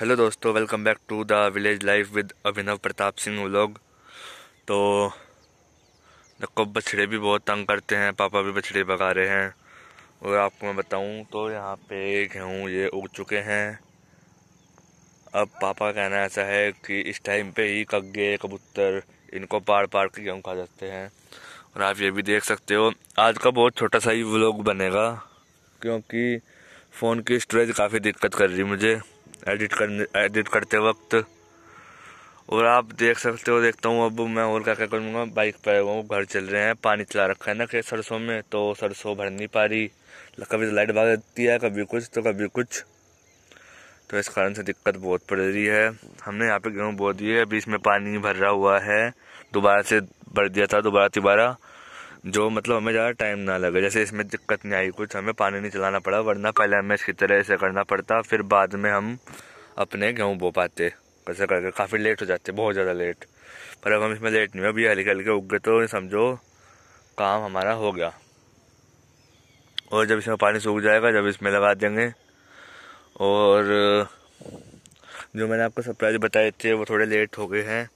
hello दोस्तों welcome back to the village life with Abhinav Pratap Singh vlog तो देखो बछड़े भी बहुत तंग करते हैं पापा भी बछड़े भगा रहे हैं और आपको मैं बताऊं तो यहाँ पे गेहूँ ये उग चुके हैं अब पापा कहना ऐसा है कि इस टाइम पे ही कग्गे कबूतर इनको पाड़ पाड़ के गेहूँ खा सकते हैं और आप ये भी देख सकते हो आज का बहुत छोटा सा ही व्लॉग बनेगा क्योंकि फ़ोन की स्टोरेज काफ़ी दिक्कत कर रही मुझे एडिट करने एडिट करते वक्त और आप देख सकते हो देखता हूँ अब मैं और क्या क्या करूँगा बाइक पर हुआ घर चल रहे हैं पानी चला रखा है ना कि सरसों में तो सरसों भर नहीं पा रही कभी तो लाइट भाग जाती है कभी कुछ तो कभी कुछ तो इस कारण से दिक्कत बहुत पड़ रही है हमने यहाँ पे गेहूँ बो दिए अभी इसमें पानी भर रहा हुआ है दोबारा से भर दिया था दोबारा तिबारा जो मतलब हमें ज़्यादा टाइम ना लगे जैसे इसमें दिक्कत नहीं आई कुछ हमें पानी नहीं चलाना पड़ा वरना पहले हमें इसकी तरह ऐसे करना पड़ता फिर बाद में हम अपने गेहूँ बो पाते ऐसे करके काफ़ी लेट हो जाते बहुत ज़्यादा लेट पर अब हम इसमें लेट नहीं हुए अभी हल्के हल्के उग गए तो समझो काम हमारा हो गया और जब इसमें पानी सूख जाएगा जब इसमें लगा देंगे और जो मैंने आपको सरप्राइज बताए थे वो थोड़े लेट हो गए हैं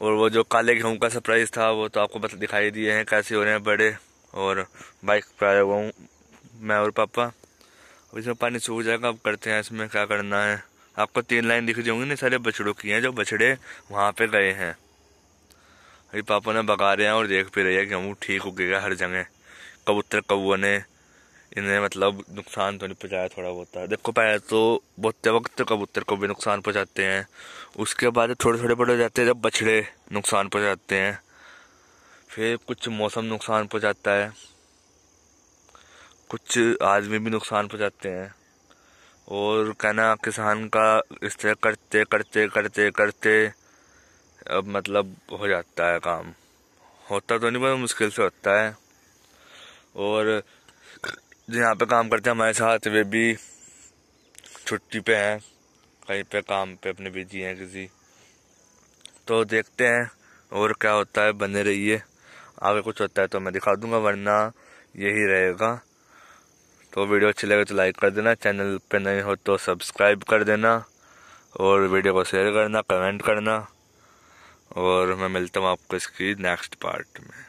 और वो जो काले गेहूँ का सरप्राइज़ था वो तो आपको दिखाई दिए हैं कैसे हो रहे हैं बड़े और बाइक पर आया हुआ हूँ मैं और पापा अब इसमें पानी सूख जाएगा अब करते हैं इसमें क्या करना है आपको तीन लाइन दिख रही होंगी ना सारे बछड़ों की हैं जो बछड़े वहाँ पे गए हैं अभी पापा ने बगा रहे हैं और देख भी रहे हैं गेहूँ ठीक हो गया हर जगह कबूतर कौआ ने इन्हें मतलब नुकसान तो नहीं पहुँचाया थोड़ा बहुत देखो पहले तो बहुत वक्त कबूतर को भी नुकसान पहुँचाते हैं उसके बाद थोड़े थोड़े बड़े हो जाते हैं जब बछड़े नुकसान पहुँचाते हैं फिर कुछ मौसम नुकसान पहुँचाता है कुछ आदमी भी नुकसान पहुँचाते हैं और कहना किसान का इस तरह करते करते करते करते अब मतलब हो जाता है काम होता तो नहीं बहुत मुश्किल से होता है और जो यहाँ पे काम करते हैं हमारे साथ वे भी छुट्टी पे हैं कहीं पे काम पे अपने बिजी हैं किसी तो देखते हैं और क्या होता है बने रहिए आगे कुछ होता है तो मैं दिखा दूंगा वरना यही रहेगा तो वीडियो अच्छी लगे तो लाइक कर देना चैनल पे नहीं हो तो सब्सक्राइब कर देना और वीडियो को शेयर करना कमेंट करना और मैं मिलता हूँ आपको इसकी नेक्स्ट पार्ट में